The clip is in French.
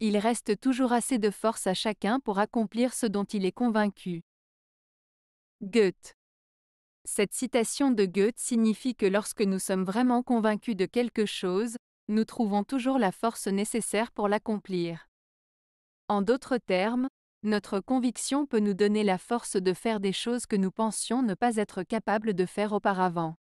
il reste toujours assez de force à chacun pour accomplir ce dont il est convaincu. Goethe. Cette citation de Goethe signifie que lorsque nous sommes vraiment convaincus de quelque chose, nous trouvons toujours la force nécessaire pour l'accomplir. En d'autres termes, notre conviction peut nous donner la force de faire des choses que nous pensions ne pas être capables de faire auparavant.